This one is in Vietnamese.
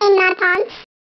In my pants.